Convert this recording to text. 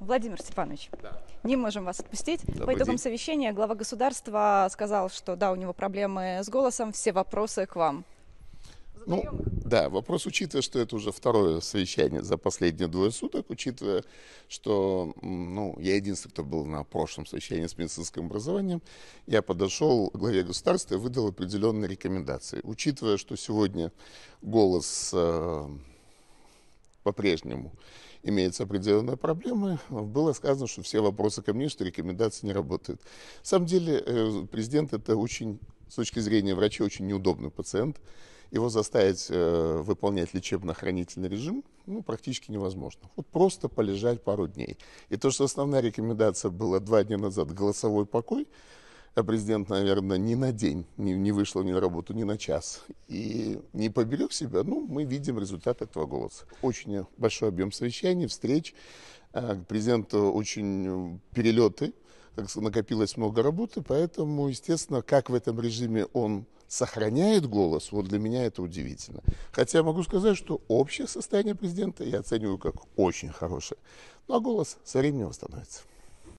Владимир Степанович, да. не можем вас отпустить. Добрый По итогам день. совещания глава государства сказал, что да, у него проблемы с голосом, все вопросы к вам. Ну, да, вопрос, учитывая, что это уже второе совещание за последние двое суток, учитывая, что ну, я единственный, кто был на прошлом совещании с медицинским образованием, я подошел к главе государства и выдал определенные рекомендации. Учитывая, что сегодня голос э, по-прежнему имеется определенная проблема. Было сказано, что все вопросы ко мне, что рекомендации не работают. На самом деле э, президент это очень, с точки зрения врача, очень неудобный пациент. Его заставить э, выполнять лечебно-хранительный режим ну, практически невозможно. Вот просто полежать пару дней. И то, что основная рекомендация была два дня назад «голосовой покой», а президент, наверное, ни на день не, не вышел ни на работу, ни на час. И не поберег себя, ну, мы видим результат этого голоса. Очень большой объем совещаний, встреч. А, к президенту очень э, перелеты, накопилось много работы, поэтому, естественно, как в этом режиме он сохраняет голос, вот для меня это удивительно. Хотя могу сказать, что общее состояние президента я оцениваю как очень хорошее. Ну а голос со временем восстановится.